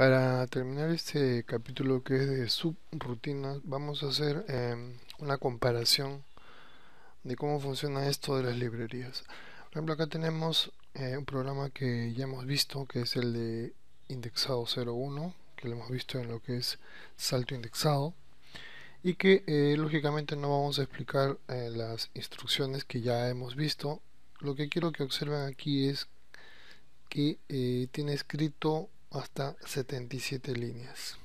Para terminar este capítulo que es de subrutinas, vamos a hacer em, una comparación de cómo funciona esto de las librerías. Por ejemplo, acá tenemos eh, un programa que ya hemos visto, que es el de indexado 01, que lo hemos visto en lo que es salto indexado, y que eh, lógicamente no vamos a explicar eh, las instrucciones que ya hemos visto. Lo que quiero que observen aquí es que tiene escrito hasta 77 líneas.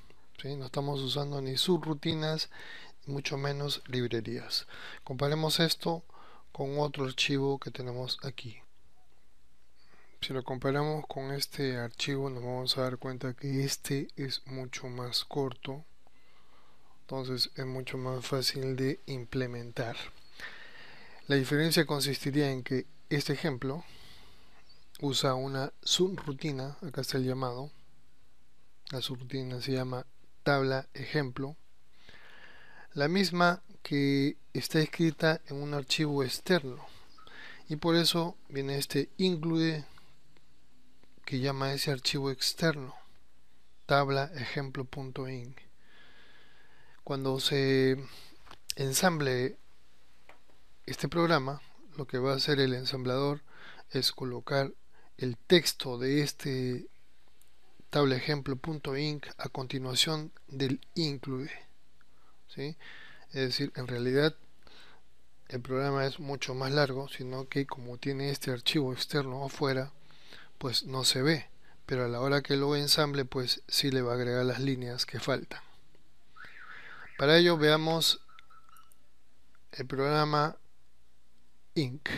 No estamos usando ni subrutinas, mucho menos librerías. Comparemos esto con otro archivo que tenemos aquí. Si lo comparamos con este archivo nos vamos a dar cuenta que este es mucho más corto. Entonces es mucho más fácil de implementar. La diferencia consistiría en que este ejemplo usa una subrutina, acá está el llamado, la subrutina se llama tabla ejemplo, la misma que está escrita en un archivo externo y por eso viene este include que llama ese archivo externo tabla ejemplo.in cuando se ensamble este programa lo que va a hacer el ensamblador es colocar el texto de este inc a continuación del include. ¿sí? Es decir, en realidad el programa es mucho más largo, sino que como tiene este archivo externo afuera, pues no se ve. Pero a la hora que lo ensamble, pues sí le va a agregar las líneas que faltan. Para ello veamos el programa Inc.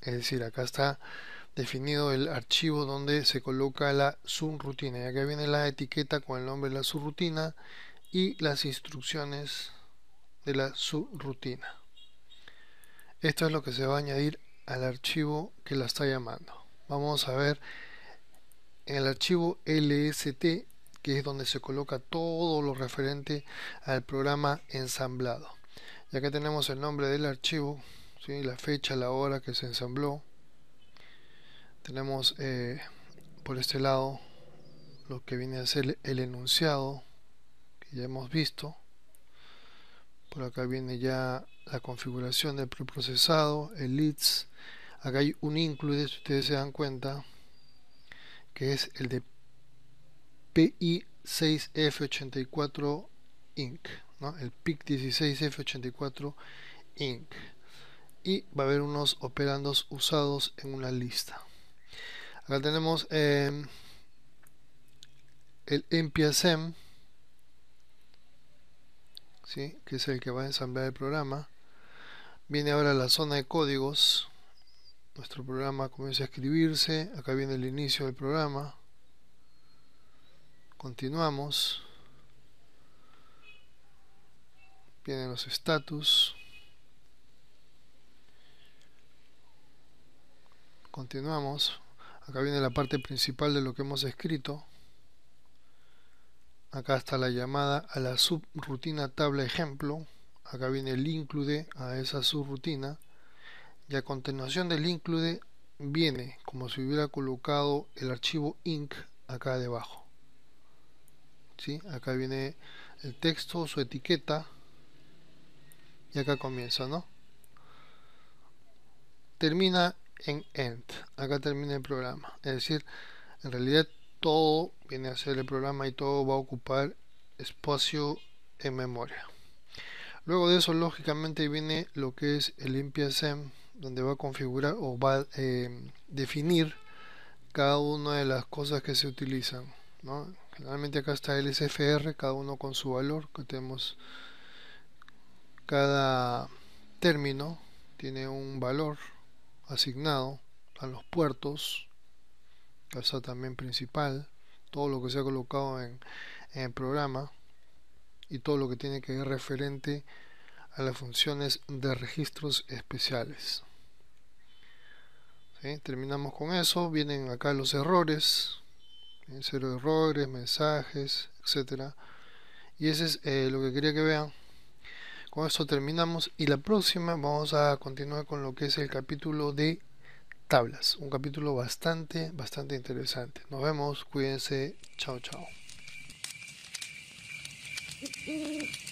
Es decir, acá está definido el archivo donde se coloca la subrutina. Y acá viene la etiqueta con el nombre de la subrutina y las instrucciones de la subrutina. Esto es lo que se va a añadir al archivo que la está llamando. Vamos a ver en el archivo LST, que es donde se coloca todo lo referente al programa ensamblado. Y acá tenemos el nombre del archivo, la fecha, la hora que se ensambló, tenemos eh, por este lado lo que viene a ser el enunciado que ya hemos visto por acá viene ya la configuración del preprocesado el leads acá hay un include si ustedes se dan cuenta que es el de PI6F84 Inc el PIC16F84 Inc y va a haber unos operandos usados en una lista Acá tenemos eh, el mpsm, que es el que va a ensamblar el programa. Viene ahora la zona de códigos. Nuestro programa comienza a escribirse. Acá viene el inicio del programa. Continuamos. Vienen los status. Continuamos acá viene la parte principal de lo que hemos escrito acá está la llamada a la subrutina tabla ejemplo acá viene el include a esa subrutina y a continuación del include viene como si hubiera colocado el archivo inc acá debajo ¿Sí? acá viene el texto, su etiqueta y acá comienza ¿no? termina en end. Acá termina el programa. Es decir, en realidad todo viene a ser el programa y todo va a ocupar espacio en memoria. Luego de eso, lógicamente, viene lo que es el sem, donde va a configurar o va a eh, definir cada una de las cosas que se utilizan. Generalmente acá está el SFR, cada uno con su valor, que tenemos cada término tiene un valor asignado a los puertos, casa también principal, todo lo que se ha colocado en, el programa y todo lo que tiene que ver referente a las funciones de registros especiales. Terminamos con eso, vienen acá los errores, cero errores, mensajes, etcétera. Y ese es eh, lo que quería que vean. Con esto terminamos y la próxima vamos a continuar con lo que es el capítulo de tablas. Un capítulo bastante, bastante interesante. Nos vemos, cuídense, chao, chao.